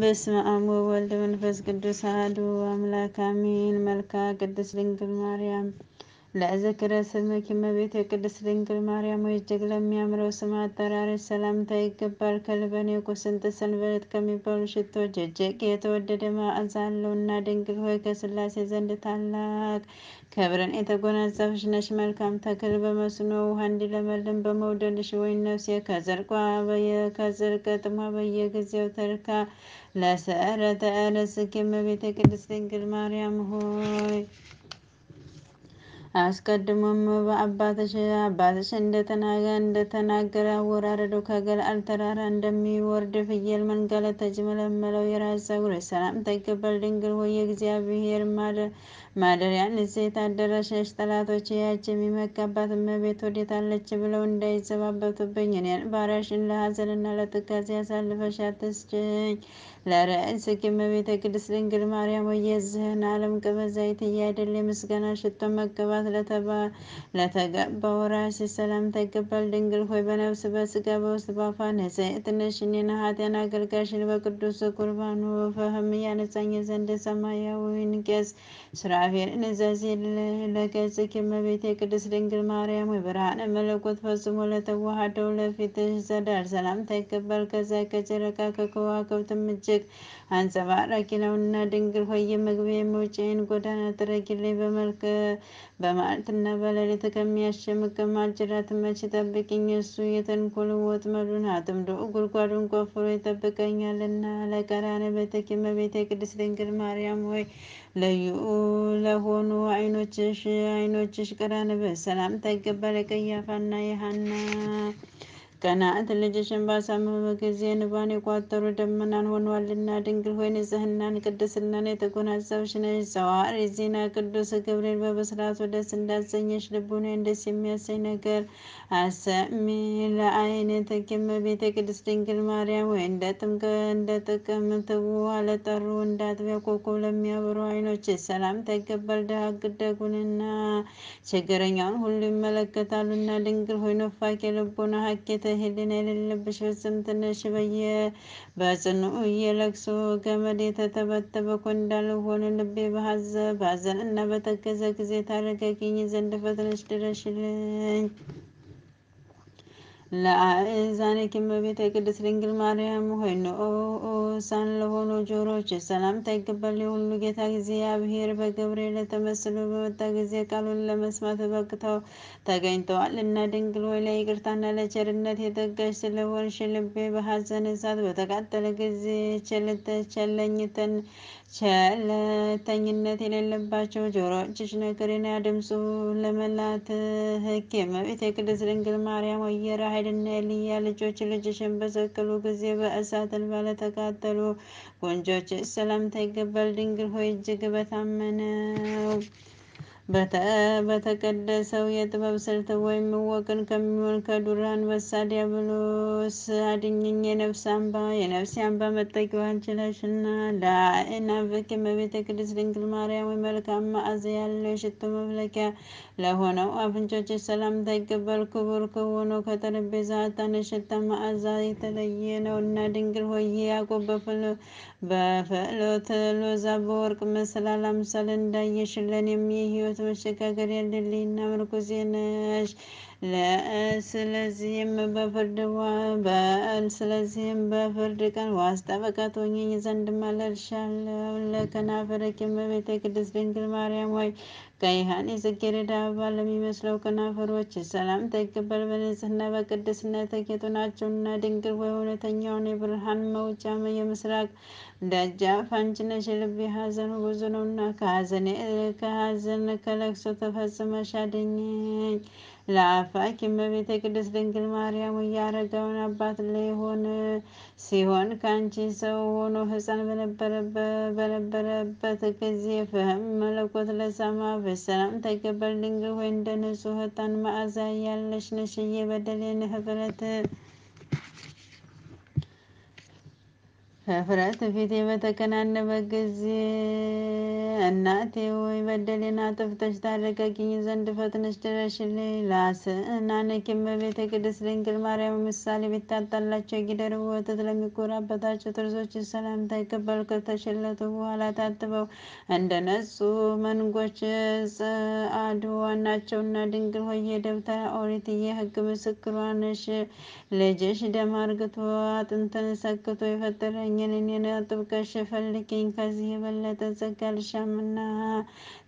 በስመ አብ ወወልድ መንፈስ ቅዱስ አሐዱ አምላክ አሜን። መልክዐ ቅድስት ድንግል ማርያም ለእዝክረ ስምኪ እመቤቴ ቅድስት ድንግል ማርያም ወይ እጅግ ለሚያምረው ስም አጠራርሽ ሰላምታ ይገባል። ከልበኔ ቁስንጥ ሰንበሬጥ ከሚባሉ ሽቶች እጅግ የተወደደ መዓዛ እና ድንግል ሆይ ከስላሴ ዘንድ ታላቅ ክብርን የተጎናጸፍሽ ነሽ። መልካም ተክል በመስኖ ውሃ እንዲለመልም በመውደድሽ ወይ ነፍሴ ከጽድቅ ጥሟ በየጊዜው ተርካ ለሰረተ ርስኪ እመቤተ ቅድስት ድንግል ማርያም ሆይ አስቀድሞም በአባትሽ አባትሽ እንደተናገ እንደተናገረ አወራረዱ ከገለዓድ ተራራ እንደሚወርድ ፍየል መንጋ ለተጅመለመለው የራስ ፀጉር ሰላምታ ይገባል። ድንግል ሆይ የእግዚአብሔር ማደሪያ ንጽሕት አዳራሽ ጠላቶች ያች የሚመካባት እመቤት ወዴታለች ብለው እንዳይዘባበቱብኝ እኔን ባሪያሽን ለሐዘንና ለትካዜ አሳልፈሽ አትስጭኝ። ለርእስኪ እመቤተ ቅድስት ድንግል ማርያም ወይ የዝህን ዓለም ቅበ ዘይት እያደል የምስጋና ሽቶ መገባት ለተገባ ወራሽ ሰላምታ ይገባል። ድንግል ሆይ በነፍስ በስጋ በውስጥ ባፋ ንጽሕት ነሽ። እኔን በቅዱስ ቁርባኑ ወፈህም ያነጻኝ ዘንድ ሰማያዊን ቄስ ሱራፌልን እዘዝ። ለገጽኪ እመቤተ ቅድስት ድንግል ማርያም ወይ ብርሃነ መለኮት ፈጽሞ ለተዋሃደው ለፊትሽ ዘዳር ሰላምታ ይገባል። ከዛ ከጨረቃ ከከዋክብት እጅግ እጅግ አንጸባራቂ ነውና ድንግል ሆይ የመግቢያዬን የመውጫዬን ጎዳና ጥረጊልኝ። በመልክ በመዓልትና በሌሊት ከሚያሸምቅ ማጅራት መች ጠብቅኝ። እሱ የተንኮል ወጥመዱን አጥምዶ ጉድጓዱን ቆፍሮ ይጠብቀኛልና። ለቀራነ በተኪ እመቤቴ ቅድስት ድንግል ማርያም ሆይ ልዩ ለሆኑ አይኖችሽ አይኖችሽ ቀራንብ ሰላምታ ይገባል። የቀያፋና የሃና ቀናአት ልጅሽን ባሳመመ ጊዜ ንባን የቋጠሩ ደመናን ሆኗልና ድንግል ሆይ ንጽሕናን ቅድስናን የተጎናጸብሽ ነሽ። ዘዋር ዜና ቅዱስ ገብርኤል በብስራቱ ደስ እንዳሰኘሽ ልቡን ደስ የሚያሰኝ ነገር አሰሚ ለአይን ተኪመ ቤተ ቅድስት ድንግል ማርያም ወይ እንደ ጥምቀ እንደ ጥቅም ትቡ አለጠሩ እንዳጥቢያ ኮከብ ለሚያበሩ አይኖች ሰላም ተገበል ደግ ደጉንና ችግረኛውን ሁሉ ይመለከታሉና ድንግል ሆይ ኑፋቄ ልቡና ሀኬተ ህሊና የሌለብሽ ፍጽም ትንሽ በየ በጽኑ እየለቅሶ ገመድ የተተበተበ እኮ እንዳልሆን ልቤ በሀዘን እና በተገዘ ጊዜ ታረጋጊኝ ዘንድ ፈጥነሽ ድረሽልኝ። ለአእዛንኪም ቤተ ቅድስት ድንግል ማርያም ሆይ ንዑ ሳን ለሆኑ ጆሮች ሰላምታ ይገባል። የሁሉ ጌታ እግዚአብሔር በገብርኤል ተመስሎ በመጣ ጊዜ ቃሉን ለመስማት በቅተው ተገኝተዋል እና ድንግል ሆይ ለይቅርታና ለቸርነት የተጋሽ ስለሆንሽ ልቤ በሐዘን እሳት በተቃጠለ ጊዜ ቸልተቸለኝተን ቸለተኝነት የሌለባቸው ጆሮችሽ ነገርን ያድምፁ። ለመላት ህግ የመቤት ቅድስት ድንግል ማርያም ወየራ ሀይልና የልያ ልጆች ልጅሽን በሰቀሉ ጊዜ በእሳት እንባ ለተቃጠሉ ሰላምታ ይገባል። ድንግል ሆይ እጅግ በታመነው በተቀደሰው የጥበብ ስልት ወይም ወቅን ከሚሆን ከዱር አንበሳ ዲያብሎስ አድኝኝ የነፍስ አምባ የነፍስ አምባ መጠጊዋ አንችለሽና ለአእናፍቅ በቤተ ቅድስት ድንግል ማርያም መልካም መዓዛ ያለው ሽቶ መፍለኪያ ለሆነው አፍንጮች ሰላምታ ይገባል። ክቡር ከሆነው ከጠረጴዛ ዕጣን ሽታ መዓዛ የተለየ ነው እና ድንግል ሆይ ያዕቆብ በፍሎተ ሎዛ በወርቅ መሰላል አምሳል እንዳየሽለን የሚህይወት ሕይወት መሸጋገሪያ ድልድይና ምርኩዜ ነሽ። ስለዚህም በፍርድ ስለዚህም በፍርድ ቀን ዋስ ጠበቃ ትሆኚኝ ዘንድ ማለድሻለሁ። ለከናፈረኪ እመቤተ ቅድስት ድንግል ማርያም ሆይ ከይሃኔ ጽጌረዳ አበባ ለሚመስለው ከናፈሮች ሰላምታ ይገባል። በንጽህና በቅድስና የተጌጡ ናቸውና ድንግል ወይ እውነተኛውን የብርሃን መውጫ የምስራቅ ደጃፍ አንቺ ነሽ የልቤ ሐዘን ብዙ ነውና ከሐዘን ከሐዘን ከለቅሶ ተፈጽመሽ አድኝኝ። ለአፋኪ እመቤቴ ቅድስት ድንግል ማርያም ያረጋውን አባት ላይሆን ሲሆን ከአንቺ ሰው ሆኖ ሕፃን በነበረበት ጊዜ ፍህም መለኮት ለሰማ በሰላም ተገበል ድንግል ሆይ እንደ ንጹሕ ሕፃን መዓዛ ያለሽ ነሽ የበደሌን ኅብረት ከፍረት ፊቴ በተከናነበ ጊዜ እናቴ ወይ በደሌና ጥፍተሽ ታረቀቂኝ ዘንድ ፈጥነሽ ድረሽልኝ። ላስናነኪም በቤተ ቅድስት ድንግል ማርያም ምሳሌ ቢታጣላቸው ጊደር ወተት ለሚጎራበታቸው ጥርሶች ሰላምታ ይገባል። ከተሸለቱ በኋላ ታጥበው እንደ ነጹ መንጎች ጸአድ ዋናቸውና ድንግል ሆይ የደብተራ ኦሪት የሕግ ምስክሯ ነሽ። ልጅሽ ደም አርግቶ አጥንተን ሰክቶ የፈጠረኝ አድርገኝ እኔን አጥብቀሽ ፈልጊኝ ከዚህ የበለጠ ጸጋ አልሻምና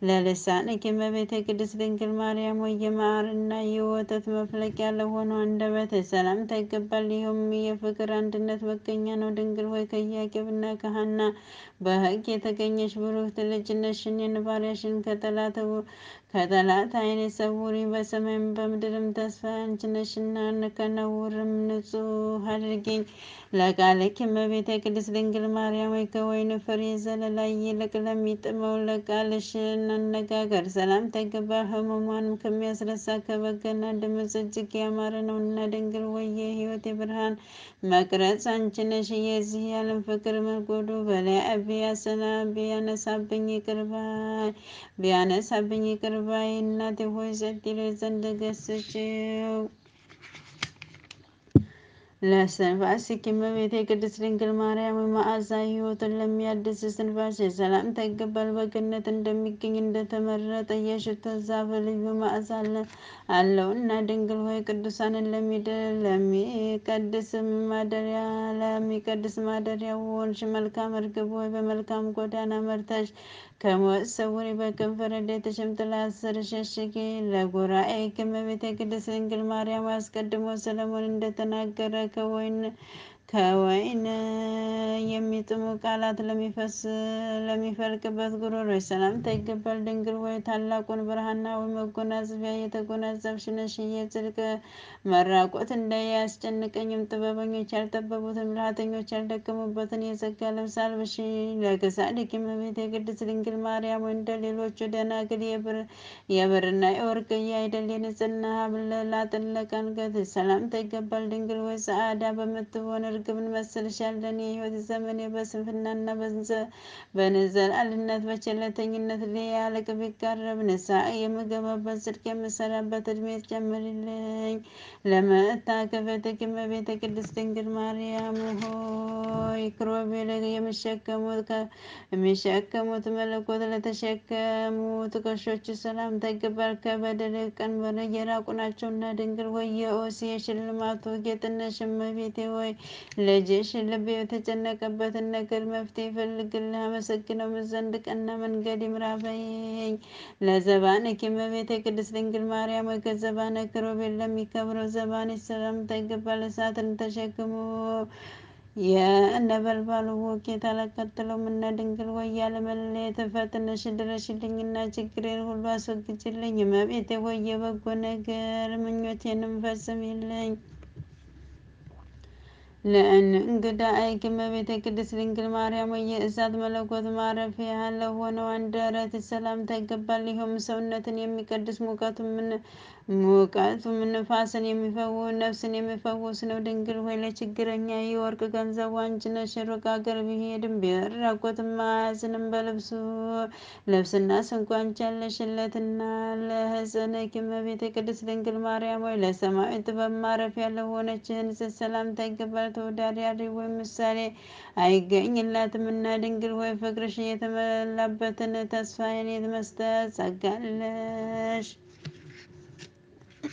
ለልሳንኪ እመቤቴ ቅድስት ድንግል ማርያም ወይ የማርና የወተት መፍለቂያ ለሆኑ አንደበትህ ሰላምታ ይገባል። ይኸውም የፍቅር አንድነት መገኛ ነው። ድንግል ሆይ ከኢያቄምና ከሐና በሕግ የተገኘሽ ብሩክት ልጅ ነሽ። እኔን ባሪያሽን ከጠላት ከጠላት ዓይን ሰውሪ፣ በሰማይም በምድርም ተስፋ አንቺ ነሽና ከነውርም ንጹሕ አድርጊኝ። ለቃልኪ እመቤቴ ቅድስት ድንግል ማርያም ወይ ከወይን ፍሬ ዘለላ ይልቅ ለሚጥመው ለቃልሽ አነጋገር ሰላም ተገባ። ሕሙማን ከሚያስረሳ ከበገና ድምፅ እጅግ ያማረ ነውና፣ ድንግል ወየ ህይወት የብርሃን መቅረጽ አንቺ ነሽ። የዚህ ያለም ፍቅር መርጎዶ በላይ ቢያሰና ቢያነሳብኝ ቅርባ ቢያነሳብኝ ቅርባ ባይ እናቴ ሆይ ጸጥሎ ዘንድ ገስጭው። ለስንፋስ እመቤቴ ቅድስት ድንግል ማርያም መዓዛ ሕይወትን ለሚያድስ ስንፋስ ሰላምታ ይገባል። በገነት እንደሚገኝ እንደተመረጠ የሽቶ ዛፍ ልዩ መዓዛ እና ድንግል ሆይ ቅዱሳንን ለሚቀድስ ማደሪያ ለሚቀድስ ማደሪያ ሆንሽ። መልካም እርግብ ሆይ በመልካም ጎዳና መርተሽ ከመወሰውሪ በከንፈረ እንዴት ተሸምጥላስር ሸሽጊ ለጉራኤ ከመቤተ ቅድስት ድንግል ማርያም አስቀድሞ ሰለሞን እንደተናገረ ከወይን ከወይን የሚጥሙ ቃላት ለሚፈስ ለሚፈልቅበት ጉሮሮች ሰላምታ ይገባል። ድንግል ወይ ታላቁን ብርሃና ብርሃናዊ መጎናጸፊያ የተጎናጸፍሽ ነሽ። የጽድቅ መራቆት እንዳያስጨንቀኝም ጥበበኞች ያልጠበቡትን ብልሃተኞች ያልደከሙበትን የጸጋ ልብስ አልብሽ። ለተጻድቅ እመቤት የቅድስት ድንግል ማርያም ወይ እንደ ሌሎቹ ደናግል የብርና የወርቅ እያይደል የንጽህና ሀብል ላጠለቀ አንገት ሰላምታ ይገባል። ድንግል ወይ ሰዓዳ በምትሆን እርግ ከንቱ ምን መስልሻል? ለእኔ የህይወት ዘመኔ በስንፍናና በንዘላልነት በቸለተኝነት ሊያልቅ ቢቃረብ ንስሐ የምገባበት ጽድቅ የምሰራበት እድሜ ጨምርልኝ። ለመታከፈ ተክመ ቤተ ቅድስት ድንግል ማርያም ሆይ ክሮቤል የሚሸከሙት የሚሸከሙት መለኮት ለተሸከሙት ከሾች ሰላም ይገባል። ከበደል ቀንበር የራቁ ናቸውና ድንግል ሆይ የሽልማቱ ጌጥነሽ እመቤቴ ሆይ ልጅሽን ልብ የተጨነቀበትን ነገር መፍትሄ ይፈልግልህ። አመሰግነው ዘንድ ቀና መንገድ ይምራበኝ። ለዘባንኪ እመቤቴ ቅድስት ድንግል ማርያም ወይ ከዘባነ ክሮቤል ለሚከብረው ዘባንሽ ሰላምታ ይገባል። እሳትን ተሸክሞ የነበልባሉ ውኬት አላቃጥለውም እና ድንግል ወይ ያለመለየት ፈጥነሽ ድረሽልኝና ችግሬን ሁሉ አስወግጅልኝ። እመቤቴ ወይ የበጎ ነገር ምኞቴንም ፈጽምልኝ። ለእን እንግዳ አይግመ ቤተ ቅድስት ድንግል ማርያም የእሳት መለኮት ማረፊያ ለሆነው አንደበት ሰላምታ ይገባል። ይኸውም ሰውነትን የሚቀድስ ምን ሙቀቱም ንፋስን የሚፈውስ ነፍስን የሚፈውስ ነው። ድንግል ሆይ ለችግረኛ የወርቅ ገንዘብ አንቺ ነሽ። ሩቅ አገር ቢሄድም ቢራቆትም መዓዝንም በልብሱ ልብስና ስንኳ አንቺ ያለሽለትና ለሕፅንኪ እመቤቴ ቅድስት ድንግል ማርያም ሆይ ለሰማያዊ ጥበብ ማረፊያ ለሆነችን ሰላምታ ይገባል። ተወዳዳሪ ወይ ምሳሌ አይገኝላትምና ድንግል ሆይ ፍቅርሽ የተመላበትን ተስፋዬን መስጠት ጸጋለሽ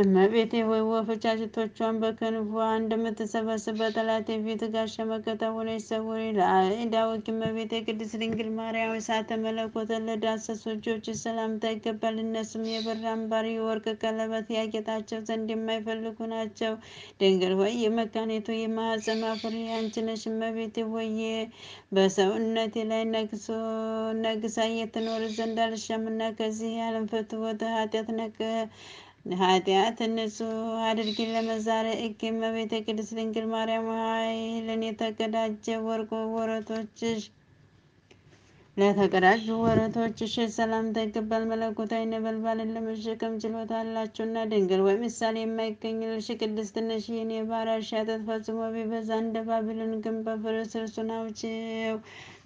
እመቤቴ ሆይ ወፈጫጭቶቿን በክንፏ እንደምትሰበስብ በጠላት ፊት ጋሻ መከታ ሆነች። ሰውሪ ለአይዳወቅ እመቤቴ ቅድስት ድንግል ማርያም እሳተ መለኮትን ለዳሰሶጆች ሰላምታ ይገባል። እነሱም የብር አምባር፣ የወርቅ ቀለበት ያጌጣቸው ዘንድ የማይፈልጉ ናቸው። ድንግል ሆይ የመካኔቱ የማህፀን ፍሬ አንቺ ነሽ። እመቤቴ ሆይ በሰውነቴ ላይ ነግሶ ነግሳ የትኖር ዘንድ አልሻምና ከዚህ ያለም ፍትወት ኃጢአት ነቀ ኃጢአትን ንጹሕ አድርጊ ለመዛረእኪ እመቤተ ቅድስት ድንግል ማርያም ሆይ ለእኔ የተቀዳጀ ወርቁ ወረቶችሽ ለተቀዳጁ ወረቶች ወረቶችሽ ሰላምታ ይገባል። መለኮታዊ ነበልባልን ለመሸከም ችሎታ አላችሁና ድንግል ወይ ምሳሌ የማይገኝልሽ ቅድስት ነሽ። ይህን የባሪያሽ ኃጢአት ፈጽሞ ቢበዛ እንደ ባቢሎን ግንብ ፍርስ እርሱን አውጪው።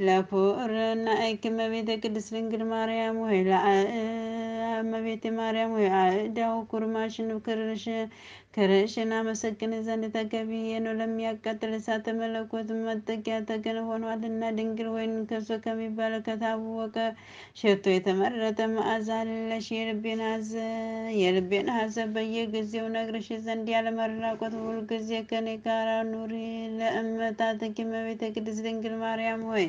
ለፑርና አይክ እመቤተ ቅድስት ድንግል ማርያም ወይ ለእመቤቴ ማርያም ወይ አዳው ኩርማሽን ክርሽ ክርሽን አመሰግን ዘንድ ተገቢ ነው። ለሚያቃጥል እሳተ መለኮት መጠጊያ ተገን ሆኗልና ድንግል ወይን ከሶ ከሚባለ ከታወቀ ሽቶ የተመረጠ መዓዛ አለሽ። የልቤን ሐሳብ በየጊዜው ነግርሽ ዘንድ ያለመራቆት ሁልጊዜ ከኔ ጋራ ኑሪ። ለእመጣትኪ እመቤተ ቅድስት ድንግል ማርያም ሆይ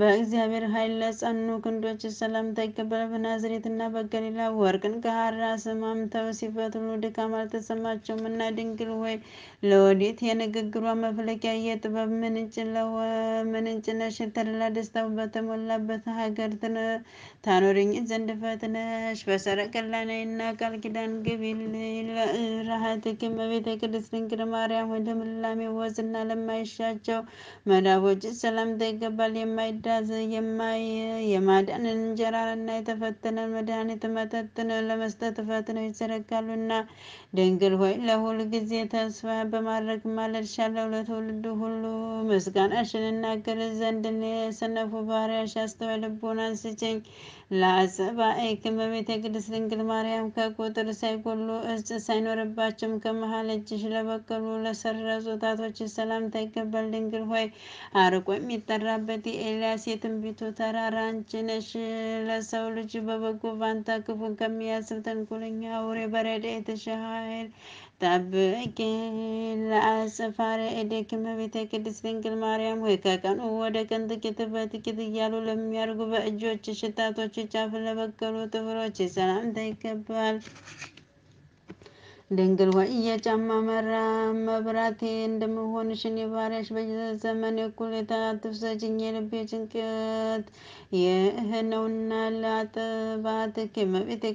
በእግዚአብሔር ኃይል ለጸኑ ክንዶች ሰላምታ በናዝሬት በናዝሬትና በገሊላ ወርቅን ከሐራ ስማምተው ሲፈትሉ ድካም አልተሰማቸውም እና ድንግል ወይ ለወዴት የንግግሯ መፍለቂያ የጥበብ ምንጭ ነሽ፣ ተድላ ደስታው በተሞላበት ሀገር ታኖርኝ ዘንድ ፈትነሽ። በሰረገላ እና ቃል ኪዳን ግቢልኝ። ለረሃትኪ ቤተ ቅድስት ድንግል ማርያም ወደ ምላሜ ወዝና ለማይሻቸው መዳቦች ሰላምታ ይገባል የማይ የማይረዳ የማይ የማዳንን እንጀራንና የተፈተነን መድኃኒት መጠጥን ለመስጠት ፈትነው ይዘረጋሉና ድንግል ሆይ ለሁል ጊዜ ተስፋ በማድረግ ማለድሻለሁ። ለትውልዱ ሁሉ ምስጋናሽን እናገር ዘንድ የሰነፉ ባሪያሽ አስተዋይ ልቦና ስጭኝ። ለአጸባኤክም በቤተ ቅድስት ድንግል ማርያም ከቁጥር ሳይጎሉ እጽ ሳይኖርባቸውም ከመሀል እጅሽ ለበቀሉ ለሰረዙ ጣቶች ሰላምታ ይገባል። ድንግል ሆይ አርቆ የሚጠራበት የኤልያስ የትንቢቱ ተራራ አንቺ ነሽ። ለሰው ልጅ በበጎ ባንታ ክፉን ከሚያስብ ተንኮለኛ አውሬ በረድኤትሽ ኃይል ጠብቂን ለአስፋር እዴክም ቤተ ቅድስት ድንግል ማርያም ሆይ ከቀኑ ወደ ቀን ጥቂት በጥቂት እያሉ ለሚያርጉ በእጆች ሽታቶች ጫፍ ለበቀሉ ጥፍሮች ሰላምታ ይገባል። ድንግል ሆይ የጫማ መራ መብራት እንደምሆንሽን የባሪያሽ በዘመን እኩሌታ ሰጅኝ የልቤ ጭንቀት ይህ ነውና ለአጥባትኪ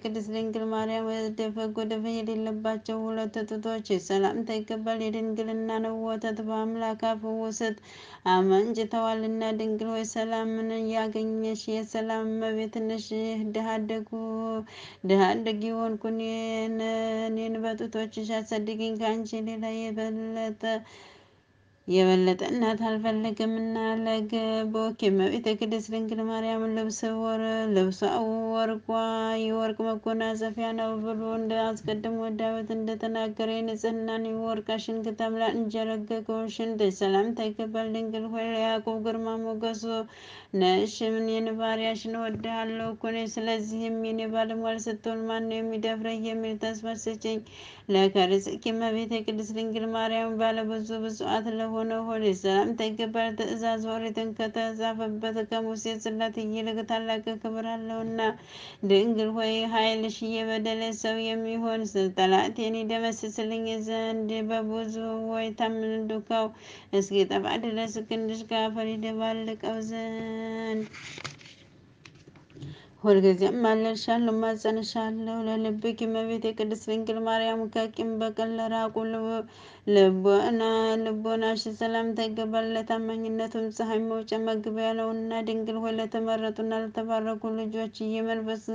ቅድስት ድንግል ማርያም ወደፈ ጎደፈ የሌለባቸው ሁለት ጡቶች ሰላምታ ይገባል። የድንግልና ነው ወተት በአምላክ አፍ ውስጥ አመንጭተዋልና፣ ድንግል ወይ ሰላምን ያገኘሽ የሰላም እመቤት ነሽ። ድሃ አደግ የሆንኩ እኔን በጡቶችሽ አሳድጊኝ፣ ከአንቺ ሌላ የበለጠ የበለጠ እናት አልፈለግምና ለገቦኪ የመቤተ ቅድስት ድንግል ማርያም ልብስ ወር ልብሷ ወርቋ የወርቅ መጎናጸፊያ ነው ብሎ እንደ አስቀድሞ ዳዊት እንደተናገረ የንጽህናን የወርቅ አሽንክታ ብላ እንጀረገገውሽን ሰላምታ ይገባል። ድንግል ሆይ ያዕቆብ ግርማ ሞገሱ ነሽ። ምን የንባሪያሽን ወድሃለሁ እኮ ነኝ። ስለዚህም የኔ ባለሟል ስትሆን ማን ነው የሚደፍረኝ የሚል ተስፋ ሰጪኝ። ለከርጽኪ እመቤተ ቅድስት ድንግል ማርያም ባለ ብዙ ብፁዓት ለሆነ ሆድ ሰላምታ ይገባል። ትእዛዝ ኦሪትን ከተጻፈበት ከሙሴ ጽላት ይልቅ ታላቅ ክብር አለውና ድንግል ሆይ ኃይልሽ የበደለ ሰው የሚሆን ጠላቴን ደመስስልኝ ዘንድ በብዙ ወይ ታምንዱካው እስኪ ጠፋ ድረስ ክንድሽ ጋፈሪ ይደባልቀው ዘንድ ሁልጊዜም ማለልሻለሁ፣ ማጸንሻለሁ። ለልብኪ እመቤቴ የቅድስት ድንግል ማርያም ከቂም በቀል ለራቁ ልቦና ልቦናሽ ሰላምታ ይገባል። ለታማኝነቱም ፀሐይ መውጫ መግቢያ ነውና ድንግል ሆይ ለተመረጡና ለተባረኩ ልጆች የመንፈስ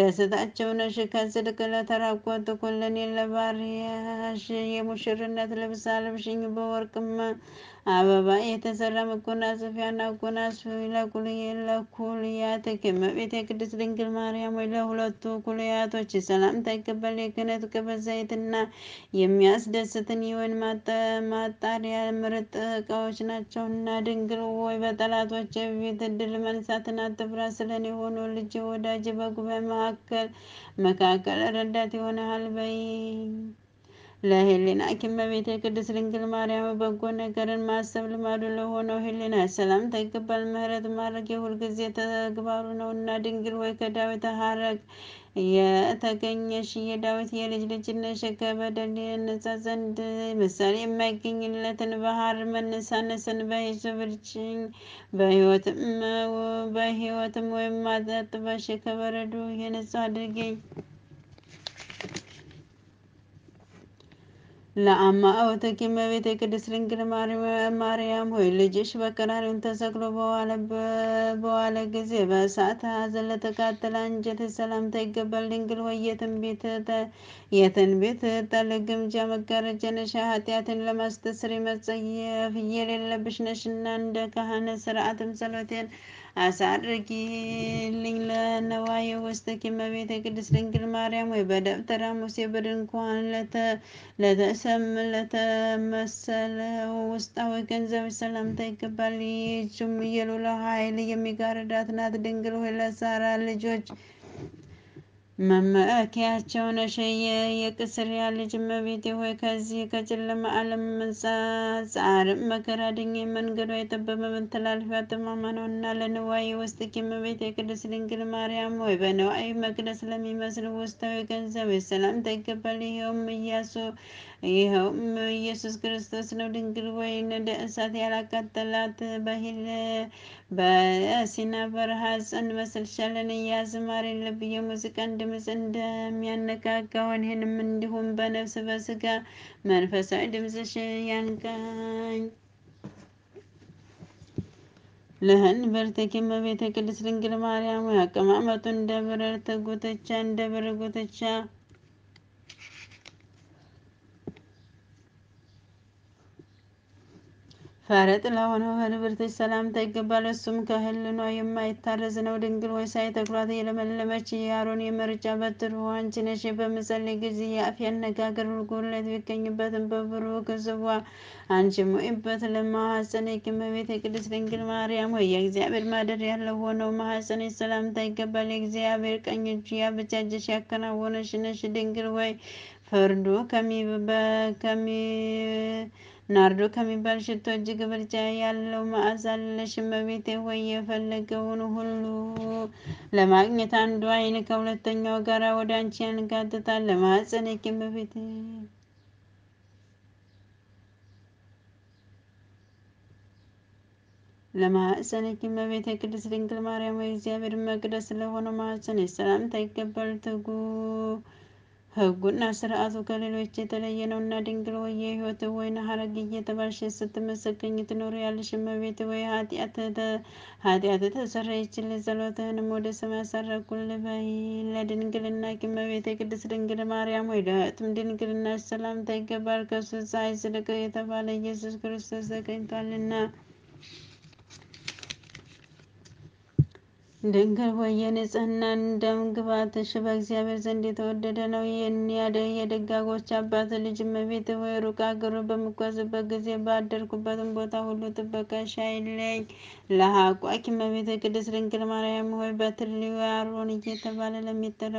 ደስታቸው ነሽ። ከጽድቅ ለተራቆት ኩለኔ ለባርያሽ የሙሽርነት ልብስ አልብሽኝ በወርቅማ አበባ የተሰራ መጎናጸፊያ እና መጎናጸፊያ ለኩልያትክ እመቤቴ ቅድስት ድንግል ማርያም ወይ ለሁለቱ ኩልያቶች ሰላምታ ይገባል። የክህነት ቅባት ዘይትና የሚያስደስትን ይሁን ማጣሪያ ምርጥ እቃዎች እና ድንግል ወይ በጠላቶች ፊት ድል መንሳትን አትፍራ። ስለ እኔ ሆኖ ልጅ ወዳጅ በጉባኤ መካከል መካከል ረዳት ይሆንሃል በይ። ለህሊና ኪም በቤተ ቅድስት ድንግል ማርያም በጎ ነገርን ማሰብ ልማዱ ለሆነው ህሊና ሰላምታ ይገባል። ምሕረት ማድረግ የሁልጊዜ ተግባሩ ነው እና ድንግል ወይ ከዳዊት ሀረግ የተገኘሽ የዳዊት የልጅ ልጅነሽ ከበደል የነጻ ዘንድ ምሳሌ የማይገኝለትን ባህር መነሳነስን በህዝብ እርጭኝ በህይወትም ወይም አጠጥበሽ ከበረዶ የነጻ አድርገኝ። ለአማኦትኪ እመቤቴ ቅድስት ድንግል ማርያም ሆይ ልጅሽ በቀራንዮ ተሰቅሎ በዋለ ጊዜ በእሳት ሐዘን ለተቃጠለ አንጀት ሰላምታ ይገባል። ድንግል ሆይ የትንቢት ጠል ግምጃ መጋረጃ ነሽ፣ ኃጢአትን ለማስተስር መጸየፍ የሌለብሽ ነሽና እንደ ካህነ ስርዓትም ጸሎቴን አሳርጊልኝ ለነዋየ ውስጥኪ እመቤተ ቅድስት ድንግል ማርያም ወይ በደብተራ ሙሴ በድንኳን ለተመሰለው ውስጣዊ ገንዘብ ሰላምታ ይገባል። ይህችም የልዑል ኃይል የሚጋርዳት ናት። ድንግል ሆይ ለሳራ ልጆች መመኪያቸው ነሸየ የቅስሪያ ልጅ እመቤቴ ሆይ ከዚህ ከጨለማ ዓለም ጻርም መከራ ድኜ መንገዷ የጠበበ መተላለፊያ ጠማማ እና ለንዋይ ውስጥኪ እመቤቴ ቅድስት ድንግል ማርያም ሆይ በንዋይ መቅደስ ለሚመስል ውስጣዊ ገንዘብ የሰላም ይገባል። ይኸውም እያሱ ይኸውም ኢየሱስ ክርስቶስ ነው። ድንግል ወይ እንደ እሳት ያላቃጠላት በሂል በሲና በረሃ እንመሰልሻለን እያዝማሪን ልብ የሙዚቃን ድምፅ እንደሚያነጋጋውን ይህንም እንዲሁም በነፍስ በስጋ መንፈሳዊ ድምፅሽ ያንቀኝ ለህን በርተኪም ቤተ ቅድስት ድንግል ማርያም አቀማመጡ እንደ ብረር ተጎተቻ እንደ ብረር ጎተቻ ፈረጥ ለሆነው በድብርትሽ ሰላምታ ይገባል። እሱም ከህልኗ የማይታረዝ ነው። ድንግል ሆይ ተኩራት የለመለመች የአሮን የመርጫ በትር አንቺ ነሽ። በምጸልይ ጊዜ የአፍ ያነጋገር ጉድለት ቢገኝበትም በብሩህ ጽዋ አንቺ ሙኢበት ለማሐፀን የክመቤት የቅድስት ድንግል ማርያም ሆይ የእግዚአብሔር ማደሪያ ለሆነው ማሐፀን ሰላምታ ይገባል። የእግዚአብሔር ቀኝ እጁ ያበጃጀሽ ያከናወነሽ ነሽ። ድንግል ወይ ፍርዱ ከሚ ናርዶ ከሚባል ሽቶ እጅግ ምርጫ ያለው መዓዛ አለሽ እመቤቴ ሆይ የፈለገውን ሁሉ ለማግኘት አንዱ አይን ከሁለተኛው ጋር ወደ አንቺ ያንጋትታል። ለማጸነቅ እመቤቴ ለማዕፀነኪ እመቤቴ ቅድስት ድንግል ማርያም ወይ እግዚአብሔር መቅደስ ለሆነ ማዕፀን ሰላምታ ይገባል ትጉ ህጉና ስርዓቱ ከሌሎች የተለየ ነው እና ድንግል ሆይ የሕይወት ወይን ሀረግ እየተባልሽ ስትመሰገኝ ትኖሩ ያለሽ እመቤት ወይ ኃጢአት ተሰረየችልሽ። ጸሎትህንም ወደ ሰማይ ያሳረግኩልህ በይ። ለድንግልና እመቤት የቅድስት ድንግል ማርያም ወይ ለእህትም ድንግልና ሰላምታ ይገባል። ከሱ ፀሐይ ስልቅ የተባለ ኢየሱስ ክርስቶስ ተገኝቷልና። ድንግል ሆይ የንጽህና እንደምግባትሽ በእግዚአብሔር ዘንድ የተወደደ ነው። ይህን የደጋጎች አባት ልጅ እመቤት ሆይ ሩቅ አገሩ በምጓዝበት ጊዜ ባደርኩበትም ቦታ ሁሉ ጥበቃሽ አይለኝ። ለሀቋቂ እመቤት ቅድስት ድንግል ማርያም ሆይ በትልዩ አሮን እየተባለ ለሚጠራ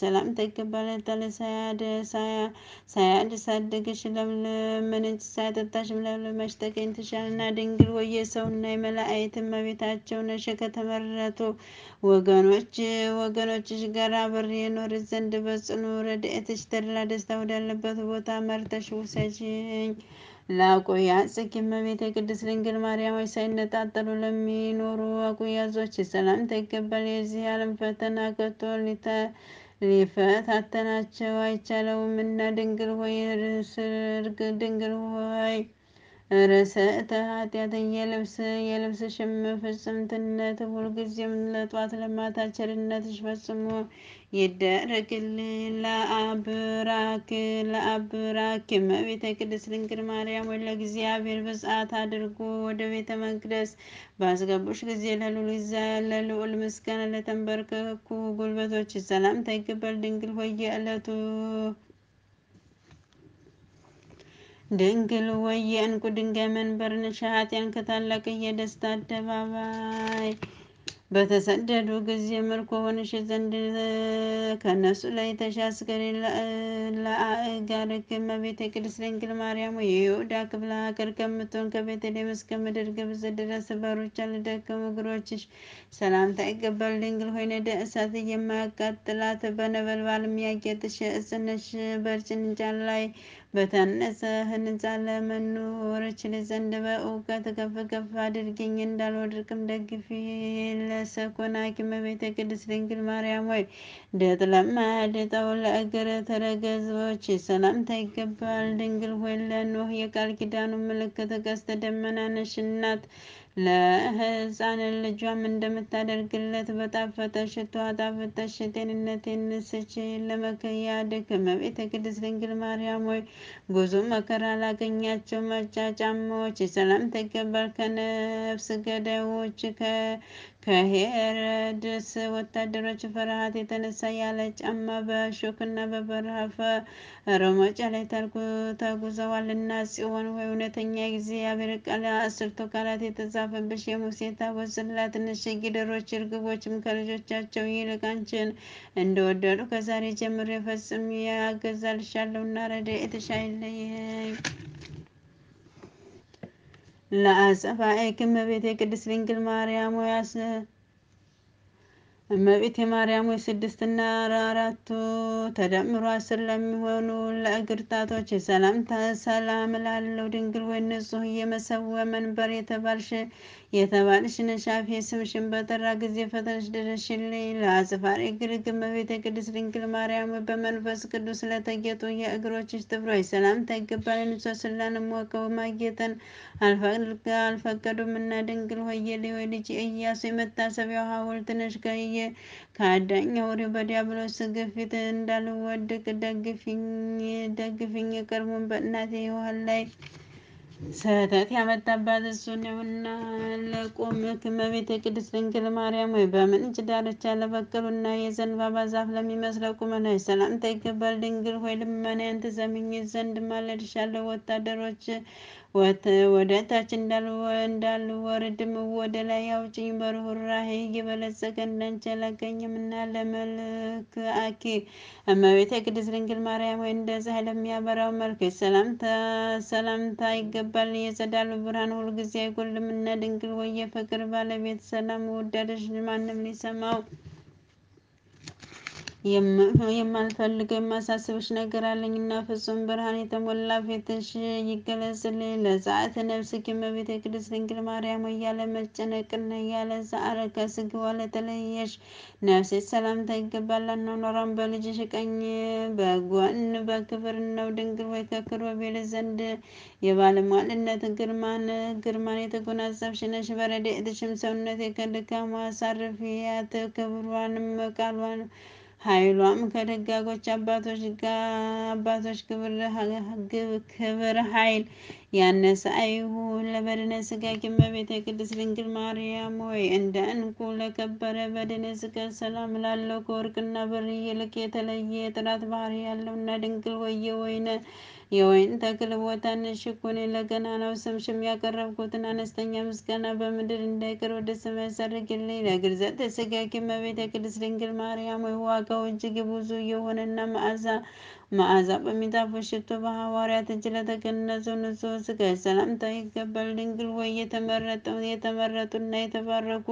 ሰላም ሰላምታ ተለ ሳያድ ሳደገሽ ለምንጭ ሳያጠጣሽ ለምለመሽ ተገኝተሻልና ድንግል ሆይ የሰውና የመላእክት እመቤታቸው ነሽ ወገኖች ወገኖችሽ ጋር አብሬ ኖር ዘንድ በጽኑ ረድኤትሽ ተድላ ደስታ ወዳለበት ቦታ መርተሽ ውሰጅኝ። ላቁ ጽጌ እመቤት የቅድስት ድንግል ማርያሞች ሳይነጣጠሉ ለሚኖሩ አቁያዞች ሰላምታ ይገባል። የዚህ ዓለም ፈተና ከቶ ሊፈታተናቸው አይቻለውም እና ድንግል ሆይ ድንግል ሆይ ርሰተ ኃጢአትን የልብስ የልብስሽም ፍጽምትነት ሁልጊዜም ለጧት ለማታ ቸርነትሽ ፈጽሞ ይደረግልን። ለአብራክ ለአብራክ እመቤተ ቅድስት ድንግል ማርያም ወይ ለእግዚአብሔር በጽአት አድርጎ ወደ ቤተ መቅደስ ባስገቡሽ ጊዜ ለልዑል ለልዑል ምስጋና ለተንበርከኩ ጉልበቶች ሰላምታ ይገባል። ድንግል ሆይ የዕለቱ ድንግል ወይ የእንቁ ድንጋይ መንበር ንሻአቴን ከታላቅ የደስታ አደባባይ በተሰደዱ ጊዜ ምርኮ ሆንሽ ዘንድ ከነሱ ላይ ተሻስገሪ ለአእጋርክ እመቤት ቅድስት ድንግል ማርያም የይሁዳ ክፍለ ሀገር ከምትሆን ከቤተልሔም እስከ ምድር ግብጽ ድረስ በሮቿ ለደከሙ እግሮችሽ ሰላምታ ይገባል። ድንግል ሆይ ነደ እሳት የማያቃጥላት በነበልባል ያጌጥሽ እጽነሽ በርጭንጫን ላይ በታነጸ ህንፃ ለመኖር እችል ዘንድ በእውቀት ከፍ ከፍ አድርጊኝ እንዳልወድቅም ደግፊ ለሰኮን ሐኪመ ቤተ ቅድስት ድንግል ማርያም ወይ ደጥ ለማያደጣው ለእግረ ተረገዞች ሰላምታ ይገባል። ድንግል ሆይ ለኖህ የቃል ኪዳኑ ምልክት ቀስተ ደመና ነሽ እናት ለህፃን ልጇም እንደምታደርግለት በጣፈጠ ሽቶ አጣፈጠሽ ጤንነቴን ስጪኝ። ለመከያ ደከመ ቅድስት ድንግል ማርያም ሆይ ብዙ መከራ ላገኛቸው መጫጫማዎች ሰላም ተገባል ከነፍስ ገዳዮች ከሄሮድስ ወታደሮች ፍርሃት የተነሳ ያለ ጫማ በሾክና በበረሃፈ ፈረሞች ላይ ተጉዘዋል ተጉዘዋልና። ጽዮን ወይ እውነተኛ ጊዜ አብር ቃል አስርቶ ቃላት የተጻፈብሽ የሙሴ ታቦት ጽላት ነሽ። ጊደሮች እርግቦችም ከልጆቻቸው ይልቅ አንቺን እንደወደዱ ከዛሬ ጀምሮ ፈጽሜ ያገዛልሻለሁና ረድኤትሽ አይለየኝ። ለአጸፋኤክ እመቤቴ ቅድስት ድንግል ማርያም ወይ እመቤቴ ማርያም ወይ ስድስትና አራቱ ተደምሮ አስር ለሚሆኑ ለእግርጣቶች ሰላምታ ሰላም ላለው ድንግል ወይ ንጹህ እየመሰወ መንበር የተባልሽ የተባልሽ ነሽ አፌ ስምሽን በጠራ ጊዜ ፈጥነሽ ድረሽልኝ። እግር ግርግ እመቤተ ቅድስት ድንግል ማርያም በመንፈስ ቅዱስ ለተጌጡ የእግሮችሽ ጥፍሮች ሰላምታ ይገባል። ንሶ ስላን ሞቀው ማጌጠን አልፈቀዱም እና ድንግል ሆየ የሌዊ ልጅ ኢያሱ የመታሰቢያው ሐውልት ነሽ። ከአዳኝ አውሬ በዲያብሎስ ግፊት እንዳልወድቅ ደግፊኝ ደግፊኝ። በእናት በእናቴ ይሆን ላይ ስህተት ያመጣባት እሱ ነውና ለቆም እመቤቴ ቅድስት ድንግል ማርያም ወይ በምንጭ ዳርቻ ለበቀሉና የዘንባባ ዛፍ ለሚመስለው ቁመናሽ ሰላምታ ይገባል። ድንግል ሆይ ልመናዬን ትሰሚኝ ዘንድ ማለድሻለሁ። ወታደሮች ወደ ታች እንዳልወርድም ወደ ላይ አውጭኝ። በርኅራኄ የበለጸገ እንዳንቺ አላገኘምና ለመልክ አኪ እመቤቴ ቅድስት ድንግል ማርያም ወይ እንደዚህ ለሚያበራው መልክ ሰላምታ ሰላምታ ይገባል። የጸዳሉ ብርሃን ሁልጊዜ አይጎልምና ድንግል ወይ የፍቅር ባለቤት ሰላም ወዳደሽ ማንም ሊሰማው የማልፈልገው የማሳስብሽ ነገር አለኝ እና ፍጹም ብርሃን የተሞላ ፊትሽ ይገለጽልኝ። ለሰዓት ነፍስ እመቤቴ ቅድስት ድንግል ማርያም እያለ መጨነቅና እያለ ዛአረ ከስግዋ ለተለየሽ ነፍሴ ሰላምታ ይገባል። አኗኗሯን በልጅሽ ቀኝ በጎን በክብር ነው። ድንግል ወይ ከክር በቤል ዘንድ የባለሟልነት ግርማን ግርማን የተጎናጸፍሽ ነሽ። በረድኤትሽም ሰውነት የከድካሟ አሳርፊያት ክብሯንም ቃሏን ኃይሏም ከደጋጎች አባቶች አባቶች ክብር ኃይል ያነሰ አይሁን። ለበድነ ስጋ እመቤቴ ቅድስት ድንግል ማርያም ሆይ እንደ እንቁ ለከበረ በድነ ስጋ ሰላም ላለው ከወርቅና ብር ይልቅ የተለየ የጥራት ባህሪ ያለውና ድንግል ወየ ወይነ የወይን ተክል ቦታ ለገና ለገናናው ስምሽም ያቀረብኩትን አነስተኛ ምስጋና በምድር እንዳይቀር ወደ ሰማይ ያሳርግልኝ። ለግርዘተ ስጋኪ እመቤተ ቅድስት ድንግል ማርያም ወይ ዋጋው እጅግ ብዙ የሆነና መዓዛ መዓዛ በሚጣፉ ሽቶ በሐዋርያት እጅ ለተገነዘው ንጹሕ ስጋ ሰላምታ ይገባል። ድንግል ወይ የተመረጠው የተመረጡና የተባረኩ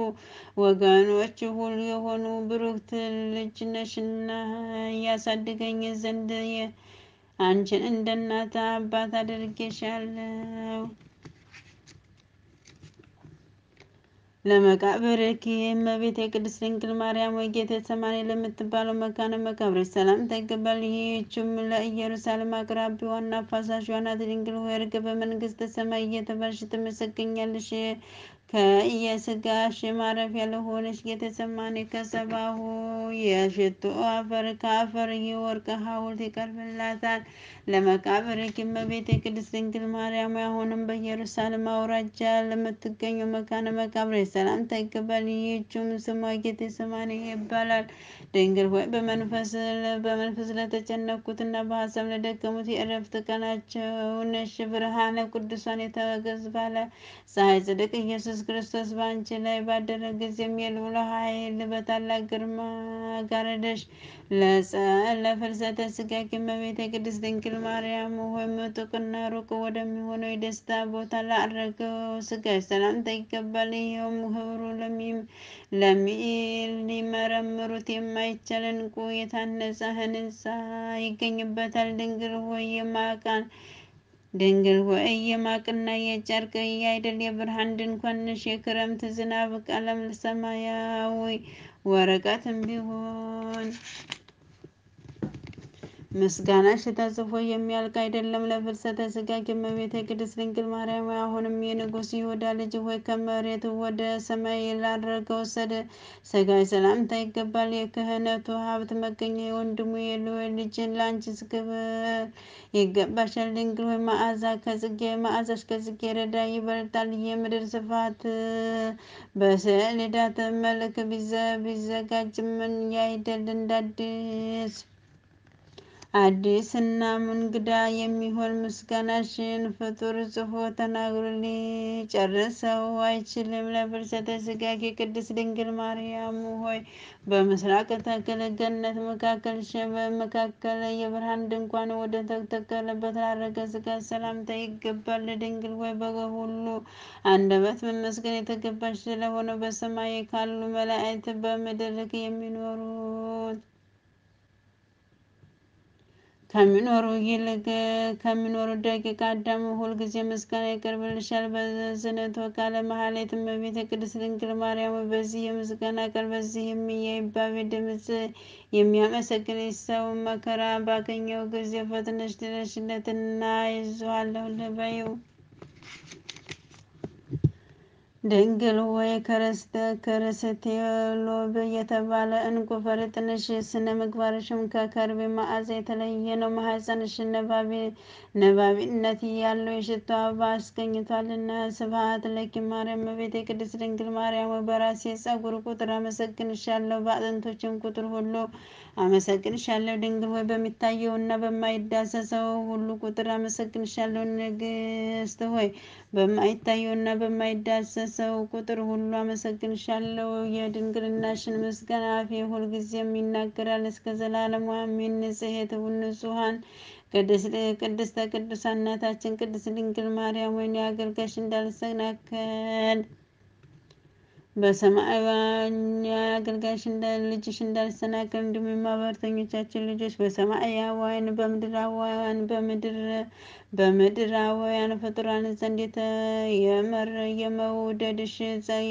ወገኖች ሁሉ የሆኑ ብሩክት ልጅ ነሽና ያሳድገኝ ዘንድ አንቺን እንደ እናት አባት አድርጌሻለሁ። ለመቃብርኪ እመቤት የቅድስት ድንግል ማርያም ወይ ጌቴሰማኒ ለምትባለው መካነ መቃብር ሰላም ይገባል። ይህችም ለኢየሩሳሌም አቅራቢዋና አፋሳሽ ናት። ድንግል ሆይ እርግበ መንግሥተ ሰማይ እየተባልሽ ትመሰገኛለሽ። ከኢየስጋሽ ማረፊያ ለሆነች ጌተሰማኒ ከሰባሁ የሽቱ አፈር ከአፈር የወርቅ ሐውልት ይቀርብላታል። ለመቃብር እመቤቴ ቅድስት ድንግል ማርያም አሁንም በኢየሩሳሌም አውራጃ ለምትገኙ መካነ መቃብር ሰላምታ ይገባል። ይህችም ስሟ ጌተሰማኒ ይባላል። ድንግል ሆይ በመንፈስ በመንፈስ ለተጨነኩትና በሀሳብ ለደገሙት የእረፍት ቀናቸው ነሽ። ብርሃነ ቅዱሳን የተገዝ ባለ ፀሐይ ጽድቅ ኢየሱስ ኢየሱስ ክርስቶስ በአንቺ ላይ ባደረ ጊዜም የልዑል ኃይል በታላቅ ግርማ ጋረደሽ። ለፍልሰተ ስጋኪ እመቤቴ ቅድስት ድንግል ማርያም ሆይ ምጡቅና ሩቅ ወደሚሆነው የደስታ ቦታ ላረገው ስጋሽ ሰላምታ ይገባል። ይኸውም ህብሩ ሊመረምሩት የማይቻል እንቁ የታነጸ ህንፃ ይገኝበታል። ድንግል ሆይ የማቃን ድንግል ሆይ የማቅና የጨርቅ እያይደል የብርሃን ድንኳንሽ የክረምት ዝናብ ቀለም ሰማያዊ ወረቀትም ቢሆን ምስጋናሽ ተጽፎ የሚያልቅ አይደለም። ለፍልሰተ ስጋ እመቤቴ ቅድስት ድንግል ማርያም አሁንም የንጉሥ ይሁዳ ልጅ ሆይ ከመሬት ወደ ሰማይ ላደረገው ወሰደ ስጋይ ሰላምታ ይገባል። የክህነቱ ሀብት መገኛ የወንድሙ የልዌ ልጅን ለአንቺ ክብር ይገባሻል። ድንግል ሆይ መዓዛ ከጽጌ መዓዛሽ ከጽጌ ረዳ ይበልጣል። የምድር ስፋት በሰሌዳ መልክ ቢዘጋጅ ምን ያይደል እንዳዲስ አዲስና ምንግዳ የሚሆን ምስጋናሽን ፍጡር ጽፎ ተናግሮል ጨርሰው አይችልም። ለፍልሰተ ስጋኪ ቅድስት ድንግል ማርያም ሆይ በምስራቅ ተክለ ገነት መካከል ሸበ መካከል የብርሃን ድንኳን ወደ ተተከለበት ላረገ ስጋ ሰላምታ ይገባል። ድንግል ሆይ በሁሉ አንደበት መመስገን የተገባሽ ስለሆነ በሰማይ ካሉ መላእክት በምድር የሚኖሩት ከሚኖሩ ይልቅ ከሚኖሩ ደቂቅ አዳም ሁልጊዜ ምስጋና ይቀርብልሻል። በዝነቶ ቃለ መሐሌት እመቤት ቅድስት ድንግል ማርያም በዚህ የምስጋና ቃል በዚህም የይባቤ ድምፅ የሚያመሰግንሽ ሰው መከራ ባገኘው ጊዜ ፈትነሽ ድረሽለትና ይዞ አለሁ ልበይው ድንግል ወይ ከርስተ ከርስቴ ሎብ የተባለ እንቁ ፈርጥንሽ ጥንሽ ስነ ምግባርሽም ከከርቤ መዓዛ የተለየ ነው። ማህፀንሽ ነባቢነት ያለው የሽቶ አበባ አስገኝቷልና። ስብሐት ለኪ ማርያም ቤት የቅድስት ድንግል ማርያም በራሴ ጸጉር ቁጥር አመሰግንሻለሁ። በአጥንቶችም ቁጥር ሁሉ አመሰግንሻለሁ ድንግል ወይ እና በማይዳሰሰው ሁሉ ቁጥር አመሰግንሻለሁ ንግስት ሆይ በማይታየው እና በማይዳሰሰው ቁጥር ሁሉ አመሰግንሻለሁ። የድንግልናሽን ምስጋና አፌ ሁልጊዜም ይናገራል እስከ ዘላለሙ አሜን። ንጽሕት ንጹሀን ቅድስተ ቅዱሳን እናታችን ቅድስት ድንግል ማርያም ወይን የአገልጋሽ እንዳልሰናከል በሰማይ አገልጋይሽ ልጅሽ እንዳልሰናከል እንዲሁም የማህበርተኞቻችን ልጆች በሰማይ አዋይን በምድር በምድራውያን ፍጡራን ዘንድ የመር የመውደድሽ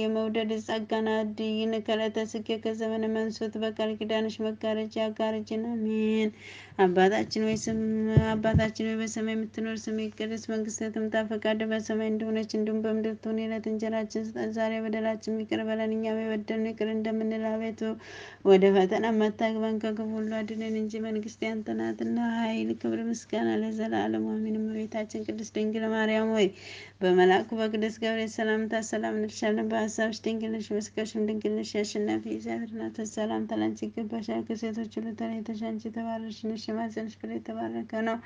የመውደድ ጸጋና ድይን ከለተ ከለተስኬ ከዘመን መንሱት በቃል ኪዳንሽ መጋረጃ ያጋርጅን። አሜን። አባታችን ወይ ስም አባታችን ወይ በሰማይ የምትኖር ስም ይቀደስ፣ መንግስት ትምጣ፣ ፈቃድ በሰማይ እንደሆነች እንዲሁም በምድር ትሁን። የዕለት እንጀራችን ስጠን ዛሬ፣ በደላችን ይቅር በለን እኛም የበደሉንን ይቅር እንደምንል። አቤቱ ወደ ፈተና አታግባን፣ ከክፉ ሁሉ አድነን እንጂ መንግስት ያንተ ናትና ኃይል፣ ክብር፣ ምስጋና ለዘላለሙ አሜን። እመቤታችን ቅድስት ድንግል ማርያም ሆይ በመልአኩ በቅዱስ ገብርኤል ሰላምታ ሰላም እንልሻለን። በሀሳብሽ ድንግል ነሽ፣ በሥጋሽም ድንግል ነሽ። የአሸናፊ እግዚአብሔር እናት ሰላምታ ላንቺ ይገባሻል። ከሴቶች ሁሉ ተለይተሽ አንቺ የተባረክሽ ነሽ፣ የማኅፀንሽ ፍሬ የተባረከ ነው።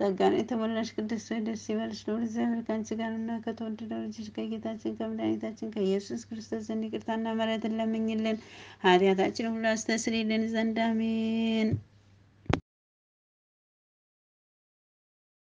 ጸጋን የተሞላሽ ቅድስት ሆይ ደስ ይበልሽ፣ ልዑል እግዚአብሔር ከአንቺ ጋር እና ከተወደደው ልጅሽ ከጌታችን ከመድኃኒታችን ከኢየሱስ ክርስቶስ ዘንድ ይቅርታና ምሕረትን ለምኝልን ኃጢአታችን ሁሉ አስተስሪልን ዘንድ አሜን።